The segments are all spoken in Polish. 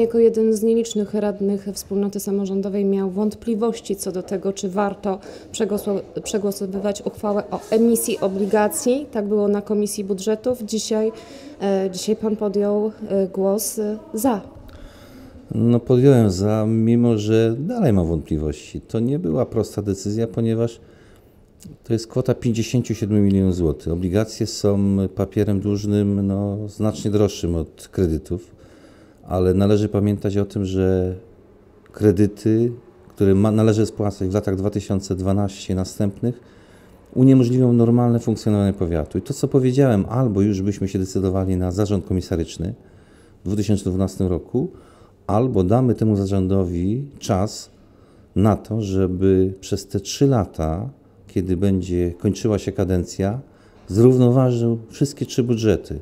jako jeden z nielicznych radnych wspólnoty samorządowej miał wątpliwości co do tego, czy warto przegłosowywać uchwałę o emisji obligacji. Tak było na Komisji Budżetów. Dzisiaj, e, dzisiaj Pan podjął e, głos za. No podjąłem za, mimo że dalej mam wątpliwości. To nie była prosta decyzja, ponieważ to jest kwota 57 milionów złotych. Obligacje są papierem dłużnym no, znacznie droższym od kredytów ale należy pamiętać o tym, że kredyty, które ma, należy spłacać w latach 2012 następnych, uniemożliwią normalne funkcjonowanie powiatu. I to, co powiedziałem, albo już byśmy się decydowali na zarząd komisaryczny w 2012 roku, albo damy temu zarządowi czas na to, żeby przez te trzy lata, kiedy będzie kończyła się kadencja, zrównoważył wszystkie trzy budżety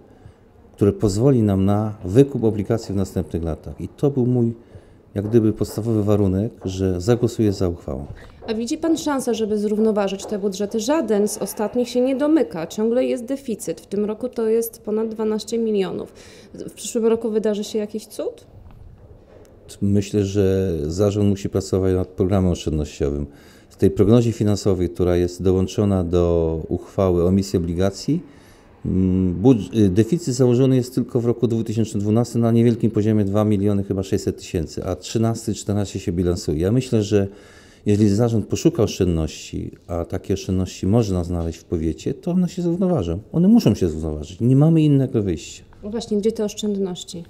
które pozwoli nam na wykup obligacji w następnych latach. I to był mój jak gdyby podstawowy warunek, że zagłosuję za uchwałą. A widzi Pan szansę, żeby zrównoważyć te budżety? Żaden z ostatnich się nie domyka. Ciągle jest deficyt. W tym roku to jest ponad 12 milionów. W przyszłym roku wydarzy się jakiś cud? Myślę, że zarząd musi pracować nad programem oszczędnościowym. W tej prognozie finansowej, która jest dołączona do uchwały o emisji obligacji, Mm, y, deficyt założony jest tylko w roku 2012 na niewielkim poziomie 2 miliony chyba 600 tysięcy, a 13-14 się bilansuje. Ja myślę, że jeżeli zarząd poszuka oszczędności, a takie oszczędności można znaleźć w powiecie, to one się zrównoważą. One muszą się zrównoważyć. Nie mamy innego wyjścia. No właśnie, gdzie te oszczędności?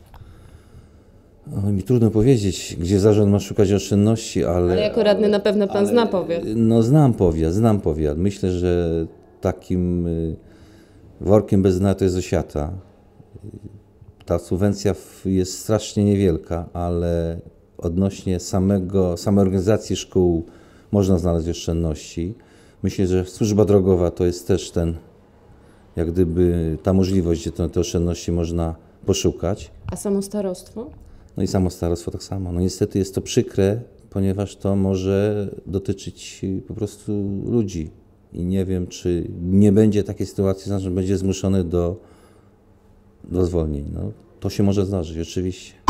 mi trudno powiedzieć, gdzie zarząd ma szukać oszczędności, ale. Ale jako radny na pewno pan ale, zna powiat. No, znam powiat, znam powiat. Myślę, że takim y, workiem bez dna to jest osiata. Ta subwencja jest strasznie niewielka, ale odnośnie samego, samej organizacji szkół można znaleźć oszczędności. Myślę, że służba drogowa to jest też ten, jak gdyby ta możliwość, gdzie te, te oszczędności można poszukać. A samo starostwo? No i samo starostwo tak samo. No niestety jest to przykre, ponieważ to może dotyczyć po prostu ludzi, i nie wiem, czy nie będzie takiej sytuacji, znaczy, że będzie zmuszony do, do zwolnień. No, to się może zdarzyć, oczywiście.